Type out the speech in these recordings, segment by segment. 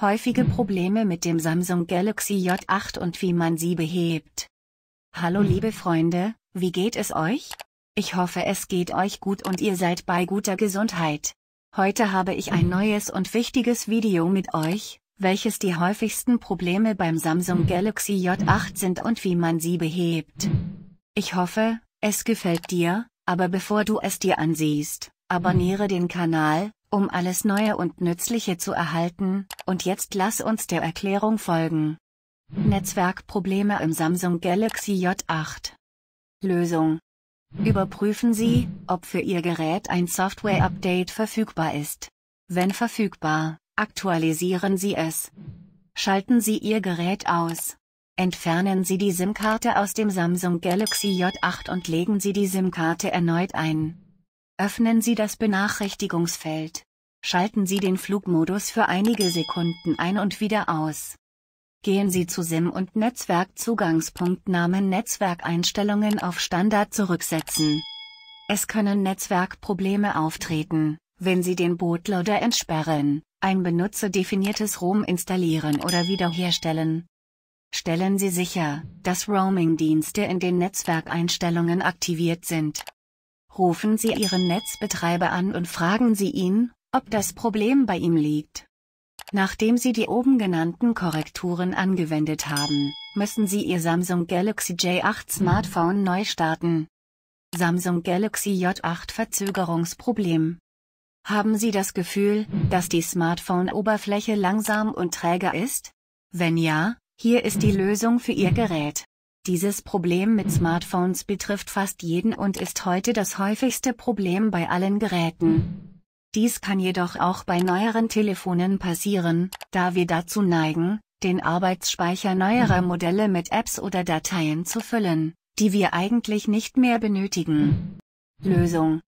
Häufige Probleme mit dem Samsung Galaxy J8 und wie man sie behebt. Hallo liebe Freunde, wie geht es euch? Ich hoffe es geht euch gut und ihr seid bei guter Gesundheit. Heute habe ich ein neues und wichtiges Video mit euch, welches die häufigsten Probleme beim Samsung Galaxy J8 sind und wie man sie behebt. Ich hoffe, es gefällt dir, aber bevor du es dir ansiehst, abonniere den Kanal, um alles Neue und Nützliche zu erhalten, und jetzt lass uns der Erklärung folgen. Netzwerkprobleme im Samsung Galaxy J8 Lösung Überprüfen Sie, ob für Ihr Gerät ein Software-Update verfügbar ist. Wenn verfügbar, aktualisieren Sie es. Schalten Sie Ihr Gerät aus. Entfernen Sie die SIM-Karte aus dem Samsung Galaxy J8 und legen Sie die SIM-Karte erneut ein. Öffnen Sie das Benachrichtigungsfeld. Schalten Sie den Flugmodus für einige Sekunden ein und wieder aus. Gehen Sie zu SIM und Netzwerkzugangspunkt Namen Netzwerkeinstellungen auf Standard zurücksetzen. Es können Netzwerkprobleme auftreten, wenn Sie den Bootloader entsperren, ein benutzerdefiniertes ROM installieren oder wiederherstellen. Stellen Sie sicher, dass Roaming-Dienste in den Netzwerkeinstellungen aktiviert sind, Rufen Sie Ihren Netzbetreiber an und fragen Sie ihn, ob das Problem bei ihm liegt. Nachdem Sie die oben genannten Korrekturen angewendet haben, müssen Sie Ihr Samsung Galaxy J8 Smartphone neu starten. Samsung Galaxy J8 Verzögerungsproblem. Haben Sie das Gefühl, dass die Smartphone-Oberfläche langsam und träge ist? Wenn ja, hier ist die Lösung für Ihr Gerät. Dieses Problem mit Smartphones betrifft fast jeden und ist heute das häufigste Problem bei allen Geräten. Dies kann jedoch auch bei neueren Telefonen passieren, da wir dazu neigen, den Arbeitsspeicher neuerer Modelle mit Apps oder Dateien zu füllen, die wir eigentlich nicht mehr benötigen. Lösung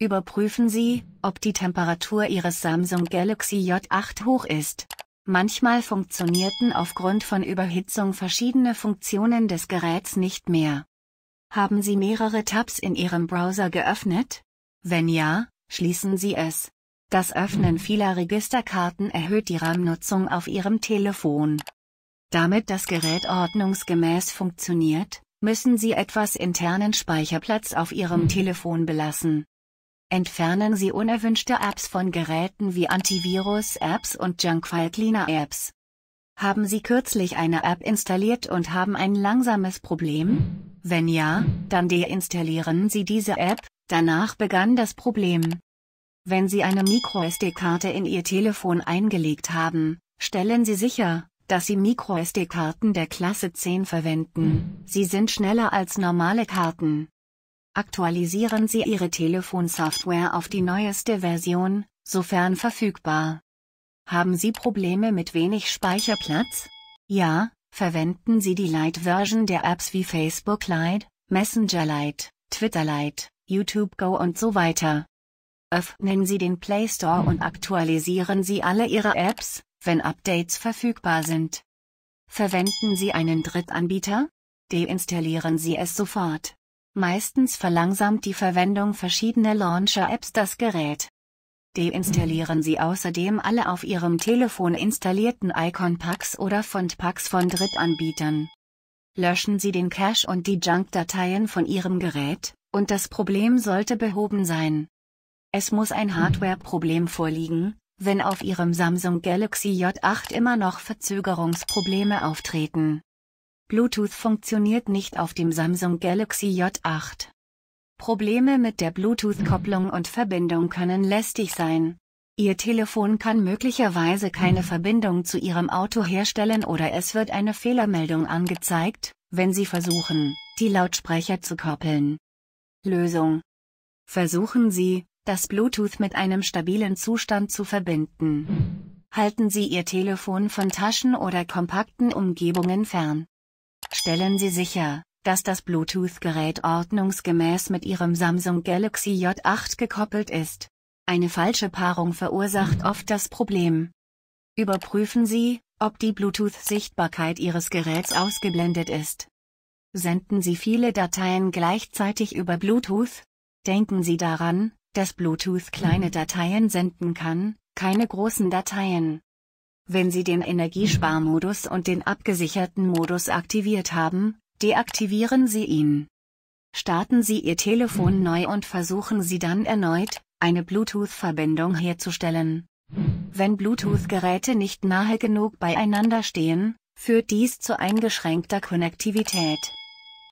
Überprüfen Sie, ob die Temperatur Ihres Samsung Galaxy J8 hoch ist. Manchmal funktionierten aufgrund von Überhitzung verschiedene Funktionen des Geräts nicht mehr. Haben Sie mehrere Tabs in Ihrem Browser geöffnet? Wenn ja, schließen Sie es. Das Öffnen vieler Registerkarten erhöht die RAM-Nutzung auf Ihrem Telefon. Damit das Gerät ordnungsgemäß funktioniert, müssen Sie etwas internen Speicherplatz auf Ihrem Telefon belassen. Entfernen Sie unerwünschte Apps von Geräten wie Antivirus-Apps und Junkfile cleaner apps Haben Sie kürzlich eine App installiert und haben ein langsames Problem? Wenn ja, dann deinstallieren Sie diese App, danach begann das Problem. Wenn Sie eine MicroSD-Karte in Ihr Telefon eingelegt haben, stellen Sie sicher, dass Sie MicroSD-Karten der Klasse 10 verwenden. Sie sind schneller als normale Karten. Aktualisieren Sie Ihre Telefonsoftware auf die neueste Version, sofern verfügbar. Haben Sie Probleme mit wenig Speicherplatz? Ja, verwenden Sie die Lite-Version der Apps wie Facebook Lite, Messenger Lite, Twitter Lite, YouTube Go und so weiter. Öffnen Sie den Play Store und aktualisieren Sie alle Ihre Apps, wenn Updates verfügbar sind. Verwenden Sie einen Drittanbieter? Deinstallieren Sie es sofort. Meistens verlangsamt die Verwendung verschiedener Launcher-Apps das Gerät. Deinstallieren Sie außerdem alle auf Ihrem Telefon installierten Icon-Packs oder Font-Packs von Drittanbietern. Löschen Sie den Cache und die Junk-Dateien von Ihrem Gerät, und das Problem sollte behoben sein. Es muss ein Hardware-Problem vorliegen, wenn auf Ihrem Samsung Galaxy J8 immer noch Verzögerungsprobleme auftreten. Bluetooth funktioniert nicht auf dem Samsung Galaxy J8. Probleme mit der Bluetooth-Kopplung und Verbindung können lästig sein. Ihr Telefon kann möglicherweise keine Verbindung zu Ihrem Auto herstellen oder es wird eine Fehlermeldung angezeigt, wenn Sie versuchen, die Lautsprecher zu koppeln. Lösung. Versuchen Sie, das Bluetooth mit einem stabilen Zustand zu verbinden. Halten Sie Ihr Telefon von Taschen oder kompakten Umgebungen fern. Stellen Sie sicher, dass das Bluetooth-Gerät ordnungsgemäß mit Ihrem Samsung Galaxy J8 gekoppelt ist. Eine falsche Paarung verursacht oft das Problem. Überprüfen Sie, ob die Bluetooth-Sichtbarkeit Ihres Geräts ausgeblendet ist. Senden Sie viele Dateien gleichzeitig über Bluetooth? Denken Sie daran, dass Bluetooth kleine Dateien senden kann, keine großen Dateien. Wenn Sie den Energiesparmodus und den abgesicherten Modus aktiviert haben, deaktivieren Sie ihn. Starten Sie Ihr Telefon neu und versuchen Sie dann erneut, eine Bluetooth-Verbindung herzustellen. Wenn Bluetooth-Geräte nicht nahe genug beieinander stehen, führt dies zu eingeschränkter Konnektivität.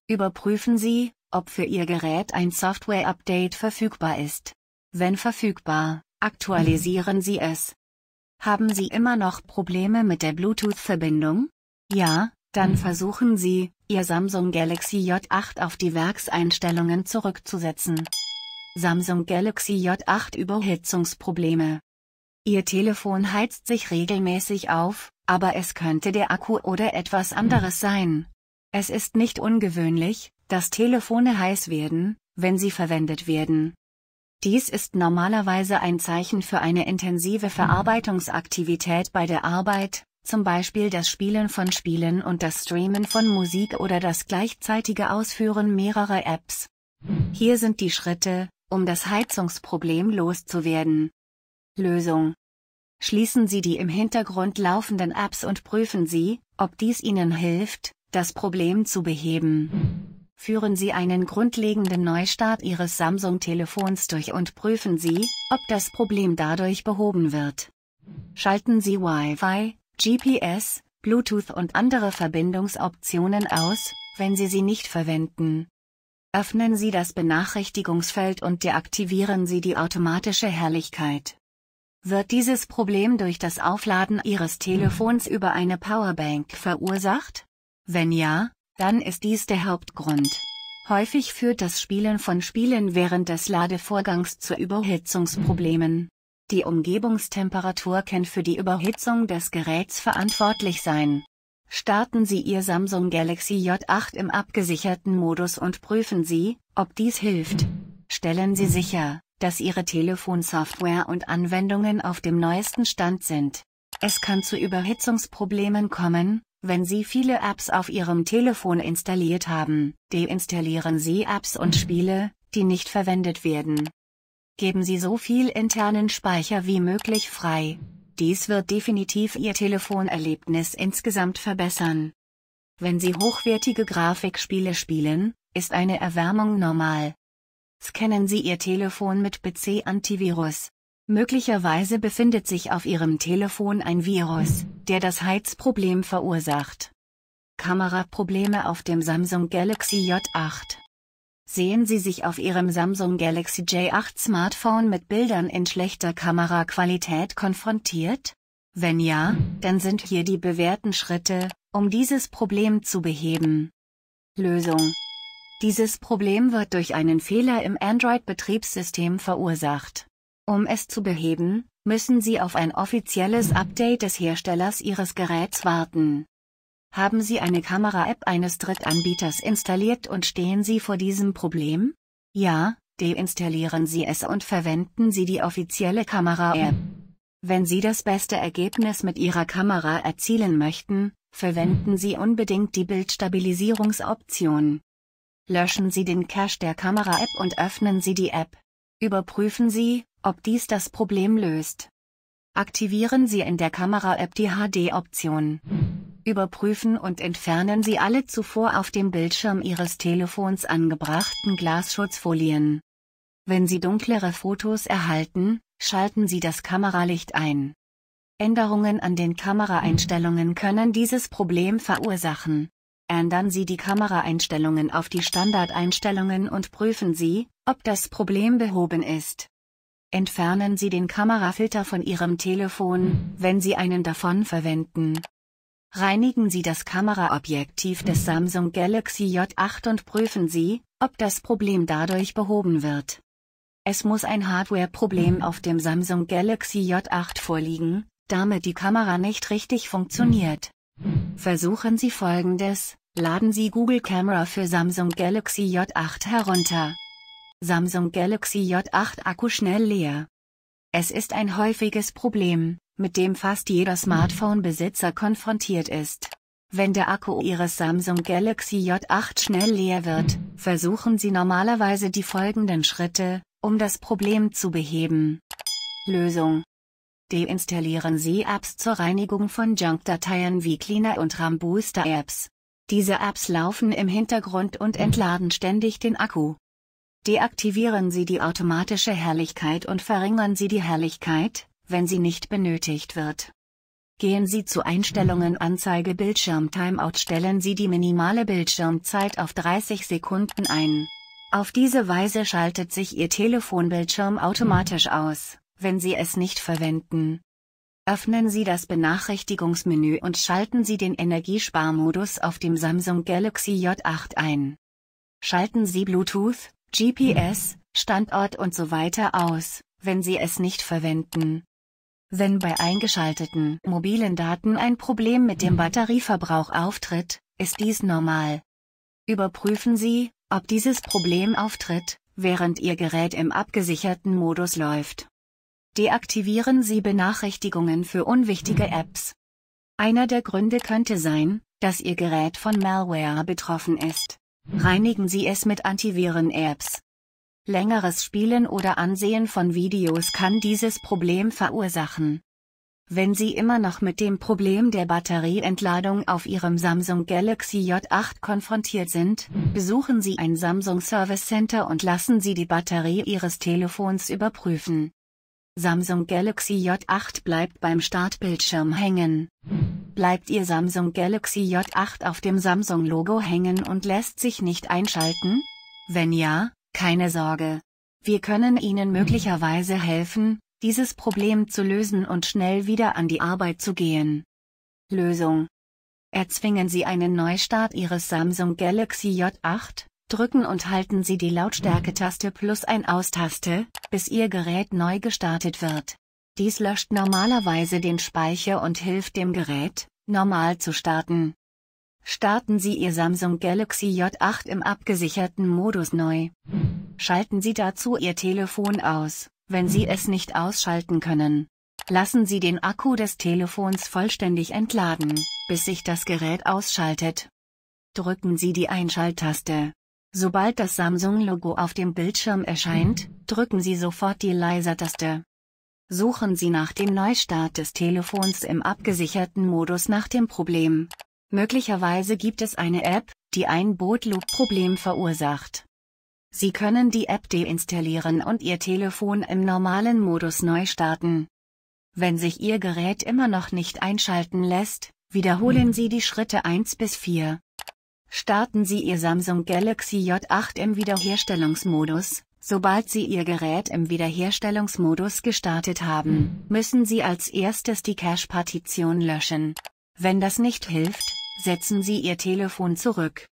Überprüfen Sie, ob für Ihr Gerät ein Software-Update verfügbar ist. Wenn verfügbar, aktualisieren Sie es. Haben Sie immer noch Probleme mit der Bluetooth-Verbindung? Ja, dann hm. versuchen Sie, Ihr Samsung Galaxy J8 auf die Werkseinstellungen zurückzusetzen. Samsung Galaxy J8 Überhitzungsprobleme. Ihr Telefon heizt sich regelmäßig auf, aber es könnte der Akku oder etwas anderes sein. Es ist nicht ungewöhnlich, dass Telefone heiß werden, wenn sie verwendet werden. Dies ist normalerweise ein Zeichen für eine intensive Verarbeitungsaktivität bei der Arbeit, zum Beispiel das Spielen von Spielen und das Streamen von Musik oder das gleichzeitige Ausführen mehrerer Apps. Hier sind die Schritte, um das Heizungsproblem loszuwerden. Lösung. Schließen Sie die im Hintergrund laufenden Apps und prüfen Sie, ob dies Ihnen hilft, das Problem zu beheben führen Sie einen grundlegenden Neustart Ihres Samsung-Telefons durch und prüfen Sie, ob das Problem dadurch behoben wird. Schalten Sie Wi-Fi, GPS, Bluetooth und andere Verbindungsoptionen aus, wenn Sie sie nicht verwenden. Öffnen Sie das Benachrichtigungsfeld und deaktivieren Sie die automatische Herrlichkeit. Wird dieses Problem durch das Aufladen Ihres Telefons über eine Powerbank verursacht? Wenn ja, dann ist dies der Hauptgrund. Häufig führt das Spielen von Spielen während des Ladevorgangs zu Überhitzungsproblemen. Die Umgebungstemperatur kann für die Überhitzung des Geräts verantwortlich sein. Starten Sie Ihr Samsung Galaxy J8 im abgesicherten Modus und prüfen Sie, ob dies hilft. Stellen Sie sicher, dass Ihre Telefonsoftware und Anwendungen auf dem neuesten Stand sind. Es kann zu Überhitzungsproblemen kommen, wenn Sie viele Apps auf Ihrem Telefon installiert haben, deinstallieren Sie Apps und Spiele, die nicht verwendet werden. Geben Sie so viel internen Speicher wie möglich frei. Dies wird definitiv Ihr Telefonerlebnis insgesamt verbessern. Wenn Sie hochwertige Grafikspiele spielen, ist eine Erwärmung normal. Scannen Sie Ihr Telefon mit PC-Antivirus. Möglicherweise befindet sich auf Ihrem Telefon ein Virus, der das Heizproblem verursacht. Kameraprobleme auf dem Samsung Galaxy J8 Sehen Sie sich auf Ihrem Samsung Galaxy J8 Smartphone mit Bildern in schlechter Kameraqualität konfrontiert? Wenn ja, dann sind hier die bewährten Schritte, um dieses Problem zu beheben. Lösung. Dieses Problem wird durch einen Fehler im Android-Betriebssystem verursacht. Um es zu beheben, müssen Sie auf ein offizielles Update des Herstellers Ihres Geräts warten. Haben Sie eine Kamera-App eines Drittanbieters installiert und stehen Sie vor diesem Problem? Ja, deinstallieren Sie es und verwenden Sie die offizielle Kamera-App. Wenn Sie das beste Ergebnis mit Ihrer Kamera erzielen möchten, verwenden Sie unbedingt die Bildstabilisierungsoption. Löschen Sie den Cache der Kamera-App und öffnen Sie die App. Überprüfen Sie, ob dies das Problem löst. Aktivieren Sie in der Kamera-App die HD-Option. Überprüfen und entfernen Sie alle zuvor auf dem Bildschirm Ihres Telefons angebrachten Glasschutzfolien. Wenn Sie dunklere Fotos erhalten, schalten Sie das Kameralicht ein. Änderungen an den Kameraeinstellungen können dieses Problem verursachen. Ändern Sie die Kameraeinstellungen auf die Standardeinstellungen und prüfen Sie, ob das Problem behoben ist. Entfernen Sie den Kamerafilter von Ihrem Telefon, wenn Sie einen davon verwenden. Reinigen Sie das Kameraobjektiv des Samsung Galaxy J8 und prüfen Sie, ob das Problem dadurch behoben wird. Es muss ein Hardware-Problem auf dem Samsung Galaxy J8 vorliegen, damit die Kamera nicht richtig funktioniert. Versuchen Sie folgendes, laden Sie Google Camera für Samsung Galaxy J8 herunter. Samsung Galaxy J8 Akku schnell leer. Es ist ein häufiges Problem, mit dem fast jeder Smartphone-Besitzer konfrontiert ist. Wenn der Akku Ihres Samsung Galaxy J8 schnell leer wird, versuchen Sie normalerweise die folgenden Schritte, um das Problem zu beheben. Lösung. Deinstallieren Sie Apps zur Reinigung von Junk-Dateien wie Cleaner und RAM Booster Apps. Diese Apps laufen im Hintergrund und entladen ständig den Akku. Deaktivieren Sie die automatische Herrlichkeit und verringern Sie die Herrlichkeit, wenn sie nicht benötigt wird. Gehen Sie zu Einstellungen Anzeige Bildschirm Timeout stellen Sie die minimale Bildschirmzeit auf 30 Sekunden ein. Auf diese Weise schaltet sich Ihr Telefonbildschirm automatisch aus, wenn Sie es nicht verwenden. Öffnen Sie das Benachrichtigungsmenü und schalten Sie den Energiesparmodus auf dem Samsung Galaxy J8 ein. Schalten Sie Bluetooth, GPS, Standort und so weiter aus, wenn Sie es nicht verwenden. Wenn bei eingeschalteten mobilen Daten ein Problem mit dem Batterieverbrauch auftritt, ist dies normal. Überprüfen Sie, ob dieses Problem auftritt, während Ihr Gerät im abgesicherten Modus läuft. Deaktivieren Sie Benachrichtigungen für unwichtige Apps. Einer der Gründe könnte sein, dass Ihr Gerät von Malware betroffen ist. Reinigen Sie es mit Antiviren-Apps. Längeres Spielen oder Ansehen von Videos kann dieses Problem verursachen. Wenn Sie immer noch mit dem Problem der Batterieentladung auf Ihrem Samsung Galaxy J8 konfrontiert sind, besuchen Sie ein Samsung Service Center und lassen Sie die Batterie Ihres Telefons überprüfen. Samsung Galaxy J8 bleibt beim Startbildschirm hängen bleibt Ihr Samsung Galaxy J8 auf dem Samsung-Logo hängen und lässt sich nicht einschalten? Wenn ja, keine Sorge. Wir können Ihnen möglicherweise helfen, dieses Problem zu lösen und schnell wieder an die Arbeit zu gehen. Lösung. Erzwingen Sie einen Neustart Ihres Samsung Galaxy J8, drücken und halten Sie die Lautstärketaste plus ein Aus-Taste, bis Ihr Gerät neu gestartet wird. Dies löscht normalerweise den Speicher und hilft dem Gerät, normal zu starten. Starten Sie Ihr Samsung Galaxy J8 im abgesicherten Modus neu. Schalten Sie dazu Ihr Telefon aus, wenn Sie es nicht ausschalten können. Lassen Sie den Akku des Telefons vollständig entladen, bis sich das Gerät ausschaltet. Drücken Sie die Einschalttaste. Sobald das Samsung-Logo auf dem Bildschirm erscheint, drücken Sie sofort die Leiser-Taste. Suchen Sie nach dem Neustart des Telefons im abgesicherten Modus nach dem Problem. Möglicherweise gibt es eine App, die ein Bootloop-Problem verursacht. Sie können die App deinstallieren und Ihr Telefon im normalen Modus neu starten. Wenn sich Ihr Gerät immer noch nicht einschalten lässt, wiederholen Sie die Schritte 1 bis 4. Starten Sie Ihr Samsung Galaxy J8 im Wiederherstellungsmodus, Sobald Sie Ihr Gerät im Wiederherstellungsmodus gestartet haben, müssen Sie als erstes die Cache-Partition löschen. Wenn das nicht hilft, setzen Sie Ihr Telefon zurück.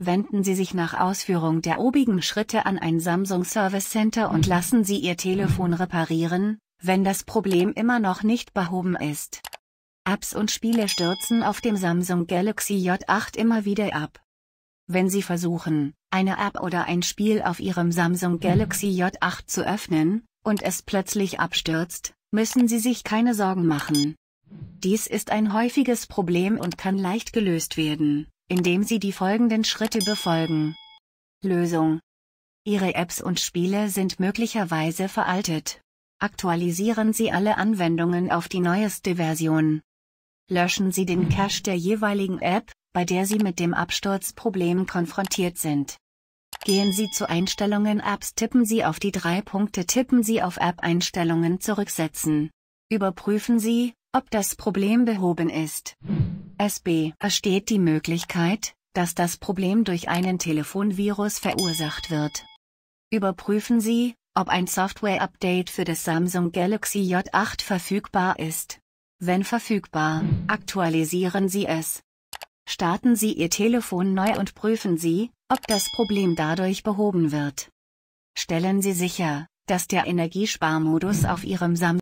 Wenden Sie sich nach Ausführung der obigen Schritte an ein Samsung Service Center und lassen Sie Ihr Telefon reparieren, wenn das Problem immer noch nicht behoben ist. Apps und Spiele stürzen auf dem Samsung Galaxy J8 immer wieder ab. Wenn Sie versuchen, eine App oder ein Spiel auf Ihrem Samsung Galaxy J8 zu öffnen, und es plötzlich abstürzt, müssen Sie sich keine Sorgen machen. Dies ist ein häufiges Problem und kann leicht gelöst werden, indem Sie die folgenden Schritte befolgen. Lösung. Ihre Apps und Spiele sind möglicherweise veraltet. Aktualisieren Sie alle Anwendungen auf die neueste Version. Löschen Sie den Cache der jeweiligen App, bei der Sie mit dem Absturzproblem konfrontiert sind. Gehen Sie zu Einstellungen Apps, tippen Sie auf die drei Punkte, tippen Sie auf App Einstellungen zurücksetzen. Überprüfen Sie, ob das Problem behoben ist. SB. Besteht die Möglichkeit, dass das Problem durch einen Telefonvirus verursacht wird. Überprüfen Sie, ob ein Software-Update für das Samsung Galaxy J8 verfügbar ist. Wenn verfügbar, aktualisieren Sie es starten Sie Ihr Telefon neu und prüfen Sie, ob das Problem dadurch behoben wird. Stellen Sie sicher, dass der Energiesparmodus auf Ihrem Samsung